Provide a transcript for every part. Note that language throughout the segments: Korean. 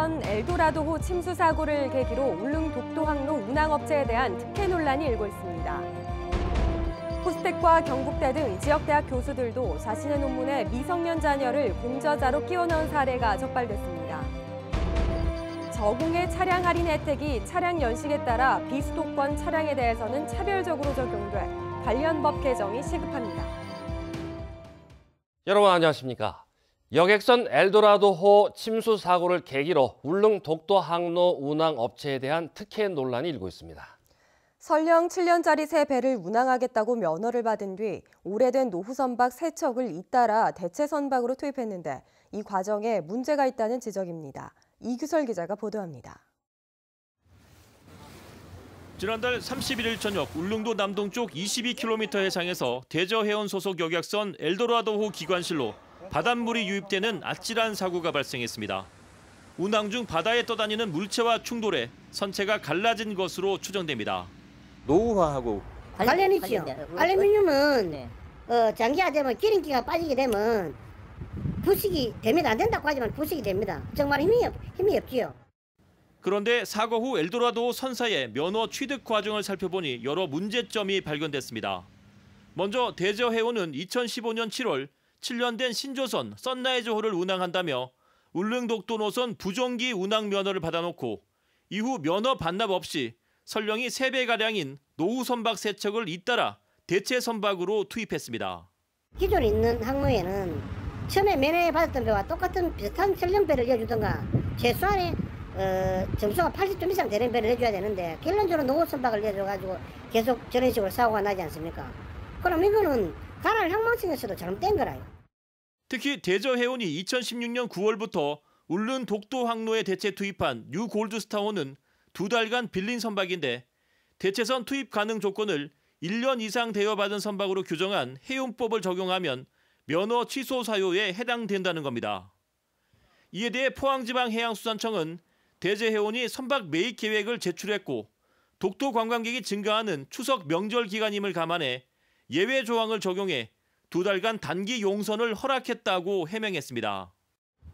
2 0 엘도라도호 침수 사고를 계기로 울릉 독도항로 운항업체에 대한 특혜 논란이 일고 있습니다. 코스텍과 경북대 등 지역대학 교수들도 자신의 논문에 미성년 자녀를 공저자로 끼워넣은 사례가 적발됐습니다. 저공해 차량 할인 혜택이 차량 연식에 따라 비수도권 차량에 대해서는 차별적으로 적용돼 관련 법 개정이 시급합니다. 여러분 안녕하십니까? 여객선 엘도라도호 침수 사고를 계기로 울릉 독도 항로 운항 업체에 대한 특혜 논란이 일고 있습니다. 설령 7년짜리 새 배를 운항하겠다고 면허를 받은 뒤 오래된 노후 선박 세 척을 잇따라 대체 선박으로 투입했는데 이 과정에 문제가 있다는 지적입니다. 이규설 기자가 보도합니다. 지난달 31일 저녁 울릉도 남동쪽 22km 해상에서 대저해운 소속 여객선 엘도라도호 기관실로 바닷물이 유입되는 아찔한 사고가 발생했습니다. 운항 중 바다에 떠다니는 물체와 충돌해 선체가 갈라진 것으로 추정됩니다. 노후화하고 관련 이 있죠. 알루미늄은 네. 어, 장기화되면 기름기가 빠지게 되면 부식이 됩니다. 안 된다고 하지만 부식이 됩니다. 정말 힘이, 없, 힘이 없지요. 그런데 사고 후 엘도라도 선사의 면허 취득 과정을 살펴보니 여러 문제점이 발견됐습니다. 먼저 대저해운은 2015년 7월 7년 된 신조선 썬라이즈호를 운항한다며 울릉독도 노선 부정기 운항 면허를 받아놓고 이후 면허 반납 없이 설령이 3배가량인 노후 선박 세척을 잇따라 대체 선박으로 투입했습니다. 기존에 있는 항로에는 처음에 면허 받았던 배와 똑같은 비슷한 설령 배를 이주던가 최소한의 어, 점수가 80점 이상 되는 배를 해줘야 되는데 결론적으로 노후 선박을 내줘가지고 계속 저런 식으로 사고가 나지 않습니까? 그럼 이거는 나라를 형망치에서도 잘못된 거라 특히 대저해운이 2016년 9월부터 울릉 독도 항로에 대체 투입한 뉴 골드스타호는 두 달간 빌린 선박인데 대체선 투입 가능 조건을 1년 이상 대여받은 선박으로 규정한 해운법을 적용하면 면허 취소 사유에 해당된다는 겁니다. 이에 대해 포항지방해양수산청은 대제해운이 선박 매입 계획을 제출했고 독도 관광객이 증가하는 추석 명절 기간임을 감안해 예외 조항을 적용해 두 달간 단기 용선을 허락했다고 해명했습니다.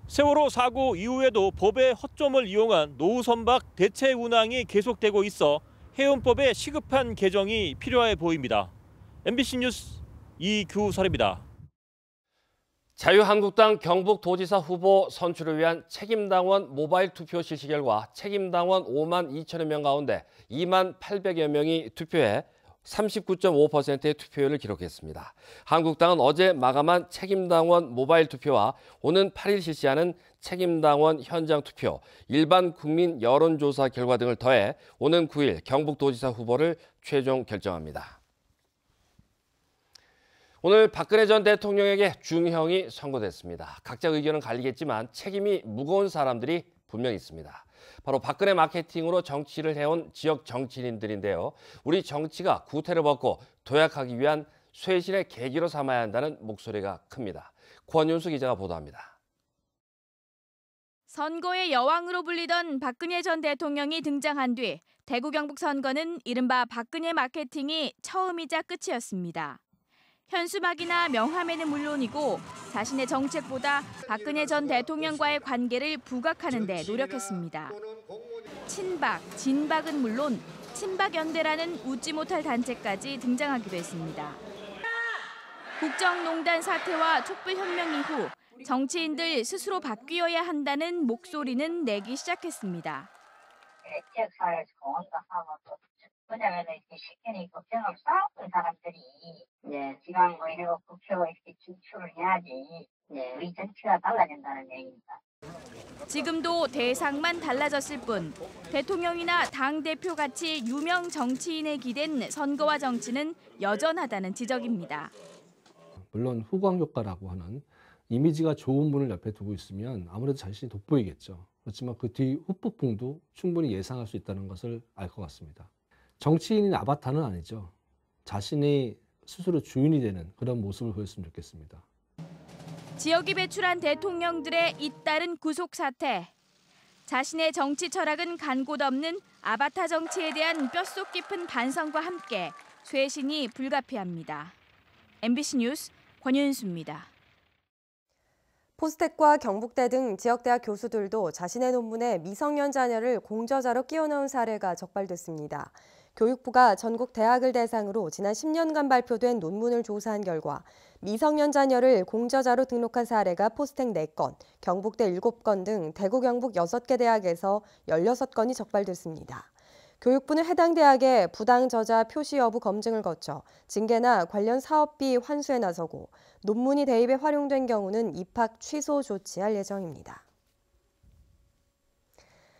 세월호 사고 이후에도 법의 허점을 이용한 노후 선박 대체 운항이 계속되고 있어 해운법의 시급한 개정이 필요해 보입니다. MBC 뉴스 이규설입니다. 자유한국당 경북도지사 후보 선출을 위한 책임당원 모바일 투표 실시 결과 책임당원 5만 2천여 명 가운데 2만 800여 명이 투표해 39.5%의 투표율을 기록했습니다. 한국당은 어제 마감한 책임당원 모바일 투표와 오는 8일 실시하는 책임당원 현장 투표, 일반 국민 여론조사 결과 등을 더해 오는 9일 경북도지사 후보를 최종 결정합니다. 오늘 박근혜 전 대통령에게 중형이 선고됐습니다. 각자 의견은 갈리겠지만 책임이 무거운 사람들이 분명히 있습니다. 바로 박근혜 마케팅으로 정치를 해온 지역 정치인들인데요. 우리 정치가 구태를 벗고 도약하기 위한 쇄신의 계기로 삼아야 한다는 목소리가 큽니다. 권윤수 기자가 보도합니다. 선거의 여왕으로 불리던 박근혜 전 대통령이 등장한 뒤 대구 경북 선거는 이른바 박근혜 마케팅이 처음이자 끝이었습니다. 현수막이나 명함에는 물론이고 자신의 정책보다 박근혜 전 대통령과의 관계를 부각하는 데 노력했습니다. 친박, 진박은 물론 친박연대라는 웃지 못할 단체까지 등장하기도 했습니다. 국정농단 사태와 촛불혁명 이후 정치인들 스스로 바뀌어야 한다는 목소리는 내기 시작했습니다. 왜냐면 네. 이렇게 식견이 걱정 없어? 그 사람들이 예. 지방고 이러고 국표 이렇게 기출을 해야지 예. 우리 정치가 달라진다는 얘기입니다. 지금도 대상만 달라졌을 뿐 대통령이나 당대표 같이 유명 정치인에 기댄 선거와 정치는 여전하다는 지적입니다. 물론 후광 효과라고 하는 이미지가 좋은 분을 옆에 두고 있으면 아무래도 자신이 돋보이겠죠. 그렇지만 그 뒤 후폭풍도 충분히 예상할 수 있다는 것을 알 것 같습니다. 정치인인 아바타는 아니죠. 자신이 스스로 주인이 되는 그런 모습을 보였으면 좋겠습니다. 지역이 배출한 대통령들의 잇따른 구속 사태. 자신의 정치 철학은 간 곳 없는 아바타 정치에 대한 뼛속 깊은 반성과 함께 쇄신이 불가피합니다. MBC 뉴스 권윤수입니다. 포스텍과 경북대 등 지역대학 교수들도 자신의 논문에 미성년 자녀를 공저자로 끼워 넣은 사례가 적발됐습니다. 교육부가 전국 대학을 대상으로 지난 10년간 발표된 논문을 조사한 결과 미성년 자녀를 공저자로 등록한 사례가 포스텍 4건, 경북대 7건 등 대구 경북 6개 대학에서 16건이 적발됐습니다. 교육부는 해당 대학의 부당 저자 표시 여부 검증을 거쳐 징계나 관련 사업비 환수에 나서고 논문이 대입에 활용된 경우는 입학 취소 조치할 예정입니다.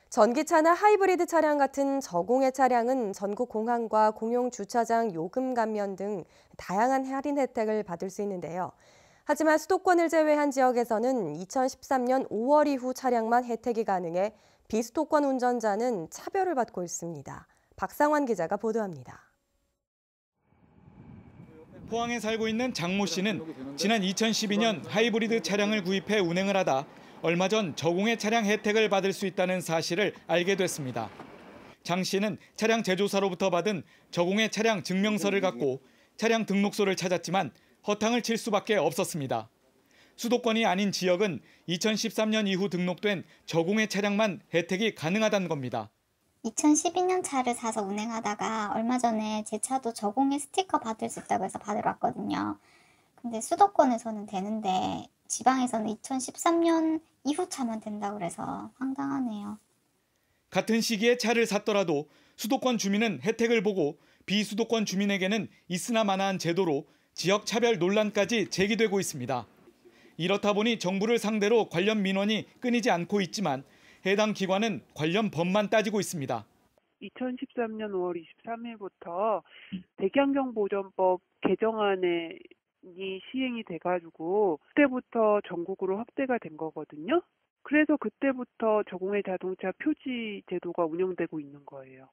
전기차나 하이브리드 차량 같은 저공해 차량은 전국 공항과 공용 주차장 요금 감면 등 다양한 할인 혜택을 받을 수 있는데요. 하지만 수도권을 제외한 지역에서는 2013년 5월 이후 차량만 혜택이 가능해 비수도권 운전자는 차별을 받고 있습니다. 박상환 기자가 보도합니다. 포항에 살고 있는 장모 씨는 지난 2012년 하이브리드 차량을 구입해 운행을 하다 얼마 전 저공해 차량 혜택을 받을 수 있다는 사실을 알게 됐습니다. 장 씨는 차량 제조사로부터 받은 저공해 차량 증명서를 갖고 차량 등록소를 찾았지만 허탕을 칠 수밖에 없었습니다. 수도권이 아닌 지역은 2013년 이후 등록된 저공해 차량만 혜택이 가능하다는 겁니다. 2012년 차를 사서 운행하다가 얼마 전에 제 차도 저공해 스티커 받을 수 있다고 해서 받으러 왔거든요. 근데 수도권에서는 되는데 지방에서는 2013년 이후 차만 된다고 그래서 황당하네요. 같은 시기에 차를 샀더라도 수도권 주민은 혜택을 보고 비수도권 주민에게는 있으나 마나한 제도로 지역 차별 논란까지 제기되고 있습니다. 이렇다 보니 정부를 상대로 관련 민원이 끊이지 않고 있지만 해당 기관은 관련 법만 따지고 있습니다. 2013년 5월 23일부터 대기환경보전법 개정안에 이 시행이 돼가지고 그때부터 전국으로 확대가 된 거거든요. 그래서 그때부터 저공해 자동차 표지 제도가 운영되고 있는 거예요.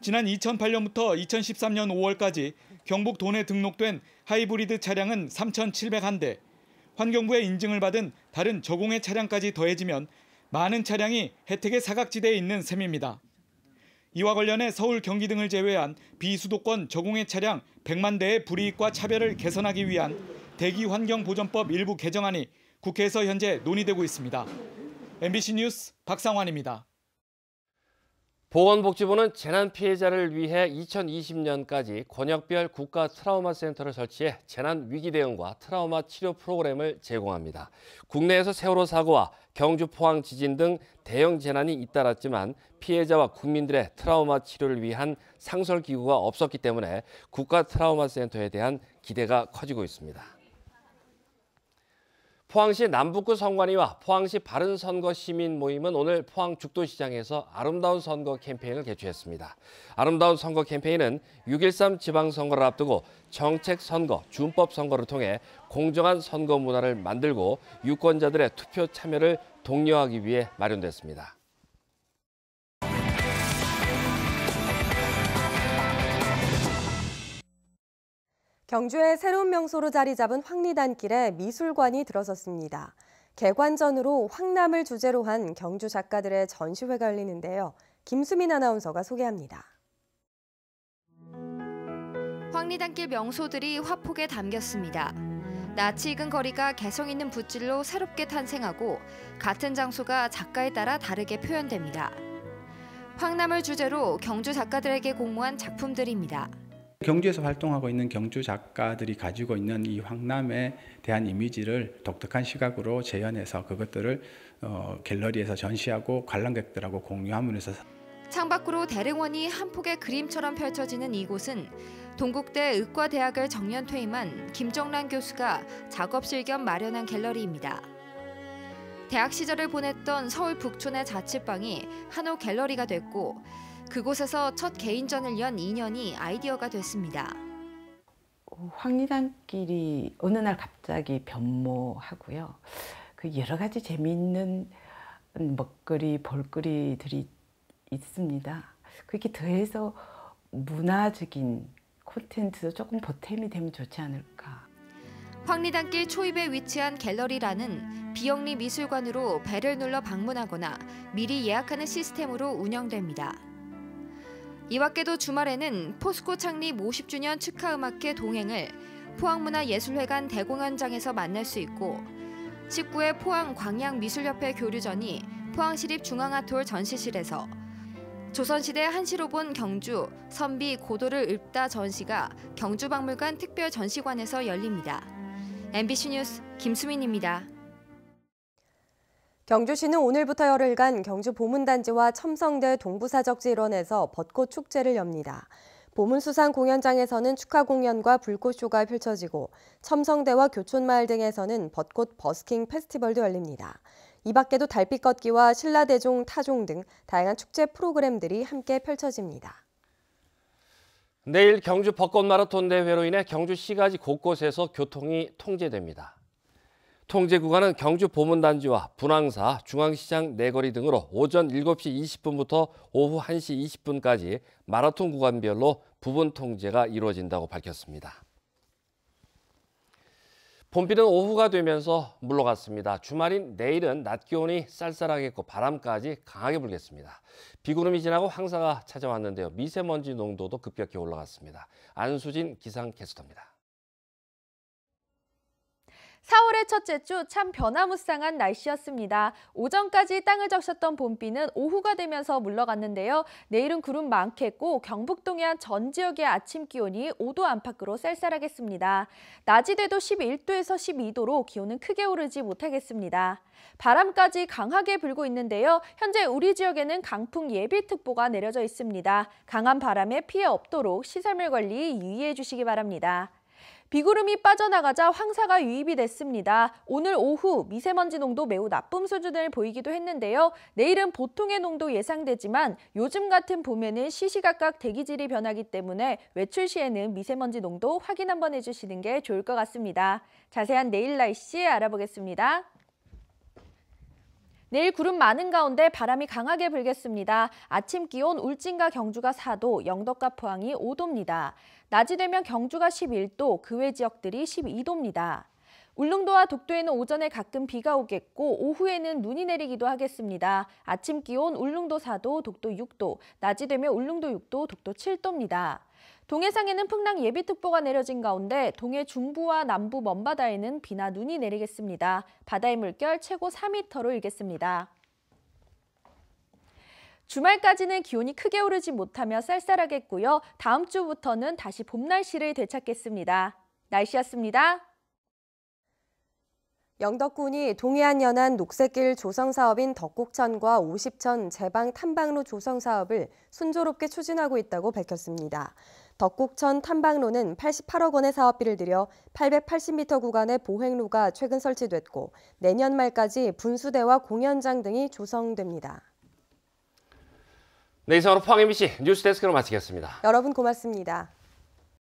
지난 2008년부터 2013년 5월까지 경북 도내 등록된 하이브리드 차량은 3,701대, 환경부의 인증을 받은 다른 저공해 차량까지 더해지면 많은 차량이 혜택의 사각지대에 있는 셈입니다. 이와 관련해 서울, 경기 등을 제외한 비수도권 저공해 차량 100만 대의 불이익과 차별을 개선하기 위한 대기환경보전법 일부 개정안이 국회에서 현재 논의되고 있습니다. MBC 뉴스 박상환입니다. 보건복지부는 재난 피해자를 위해 2020년까지 권역별 국가 트라우마 센터를 설치해 재난 위기 대응과 트라우마 치료 프로그램을 제공합니다. 국내에서 세월호 사고와 경주 포항 지진 등 대형 재난이 잇따랐지만 피해자와 국민들의 트라우마 치료를 위한 상설 기구가 없었기 때문에 국가 트라우마 센터에 대한 기대가 커지고 있습니다. 포항시 남북구 선관위와 포항시 바른선거시민 모임은 오늘 포항 죽도시장에서 아름다운 선거 캠페인을 개최했습니다. 아름다운 선거 캠페인은 6.13 지방선거를 앞두고 정책선거, 준법선거를 통해 공정한 선거 문화를 만들고 유권자들의 투표 참여를 독려하기 위해 마련됐습니다. 경주의 새로운 명소로 자리 잡은 황리단길에 미술관이 들어섰습니다. 개관전으로 황남을 주제로 한 경주 작가들의 전시회가 열리는데요. 김수민 아나운서가 소개합니다. 황리단길 명소들이 화폭에 담겼습니다. 낯이 익은 거리가 개성 있는 붓질로 새롭게 탄생하고 같은 장소가 작가에 따라 다르게 표현됩니다. 황남을 주제로 경주 작가들에게 공모한 작품들입니다. 경주에서 활동하고 있는 경주 작가들이 가지고 있는 이 황남에 대한 이미지를 독특한 시각으로 재현해서 그것들을 어, 갤러리에서 전시하고 관람객들하고 공유함으로써 창밖으로 대릉원이 한 폭의 그림처럼 펼쳐지는 이곳은 동국대 의과대학을 정년 퇴임한 김정란 교수가 작업실 겸 마련한 갤러리입니다. 대학 시절을 보냈던 서울 북촌의 자취방이 한옥 갤러리가 됐고 그곳에서 첫 개인전을 연 인연이 아이디어가 됐습니다. 어, 황리단길이 어느 날 갑자기 변모하고요. 그 여러 가지 재미있는 음, 먹거리, 볼거리들이 있습니다. 그렇게 더해서 문화적인 콘텐츠도 조금 보탬이 되면 좋지 않을까. 황리단길 초입에 위치한 갤러리라는 비영리 미술관으로 배를 눌러 방문하거나 미리 예약하는 시스템으로 운영됩니다. 이밖에도 주말에는 포스코 창립 50주년 축하 음악회 동행을 포항문화예술회관 대공연장에서 만날 수 있고 19회 포항 광양미술협회 교류전이 포항시립 중앙아톨 전시실에서 조선시대 한시로 본 경주, 선비, 고도를 읊다 전시가 경주박물관 특별전시관에서 열립니다. MBC 뉴스 김수민입니다. 경주시는 오늘부터 열흘간 경주 보문단지와 첨성대 동부사적지 일원에서 벚꽃 축제를 엽니다. 보문수산 공연장에서는 축하 공연과 불꽃쇼가 펼쳐지고 첨성대와 교촌마을 등에서는 벚꽃 버스킹 페스티벌도 열립니다. 이 밖에도 달빛 걷기와 신라대종, 타종 등 다양한 축제 프로그램들이 함께 펼쳐집니다. 내일 경주 벚꽃 마라톤 대회로 인해 경주시가지 곳곳에서 교통이 통제됩니다. 통제 구간은 경주 보문단지와 분황사, 중앙시장 내거리 네 등으로 오전 7시 20분부터 오후 1시 20분까지 마라톤 구간별로 부분 통제가 이루어진다고 밝혔습니다. 봄비는 오후가 되면서 물러갔습니다. 주말인 내일은 낮 기온이 쌀쌀하겠고 바람까지 강하게 불겠습니다. 비구름이 지나고 황사가 찾아왔는데요. 미세먼지 농도도 급격히 올라갔습니다. 안수진 기상캐스터입니다. 4월의 첫째 주 참 변화무쌍한 날씨였습니다. 오전까지 땅을 적셨던 봄비는 오후가 되면서 물러갔는데요. 내일은 구름 많겠고 경북 동해안 전 지역의 아침 기온이 5도 안팎으로 쌀쌀하겠습니다. 낮이 돼도 11도에서 12도로 기온은 크게 오르지 못하겠습니다. 바람까지 강하게 불고 있는데요. 현재 우리 지역에는 강풍 예비특보가 내려져 있습니다. 강한 바람에 피해 없도록 시설물 관리 유의해 주시기 바랍니다. 비구름이 빠져나가자 황사가 유입이 됐습니다. 오늘 오후 미세먼지 농도 매우 나쁨 수준을 보이기도 했는데요. 내일은 보통의 농도 예상되지만 요즘 같은 봄에는 시시각각 대기질이 변하기 때문에 외출 시에는 미세먼지 농도 확인 한번 해주시는 게 좋을 것 같습니다. 자세한 내일 날씨 알아보겠습니다. 내일 구름 많은 가운데 바람이 강하게 불겠습니다. 아침 기온 울진과 경주가 4도, 영덕과 포항이 5도입니다. 낮이 되면 경주가 11도, 그 외 지역들이 12도입니다. 울릉도와 독도에는 오전에 가끔 비가 오겠고 오후에는 눈이 내리기도 하겠습니다. 아침 기온 울릉도 4도, 독도 6도, 낮이 되면 울릉도 6도, 독도 7도입니다. 동해상에는 풍랑 예비특보가 내려진 가운데 동해 중부와 남부 먼바다에는 비나 눈이 내리겠습니다. 바다의 물결 최고 4m로 일겠습니다. 주말까지는 기온이 크게 오르지 못하며 쌀쌀하겠고요. 다음 주부터는 다시 봄 날씨를 되찾겠습니다. 날씨였습니다. 영덕군이 동해안 연안 녹색길 조성 사업인 덕곡천과 50천 제방 탐방로 조성 사업을 순조롭게 추진하고 있다고 밝혔습니다. 덕곡천 탐방로는 88억 원의 사업비를 들여 880m 구간의 보행로가 최근 설치됐고 내년 말까지 분수대와 공연장 등이 조성됩니다. 네, 이상으로 포항 MBC 뉴스데스크로 마치겠습니다. 여러분 고맙습니다.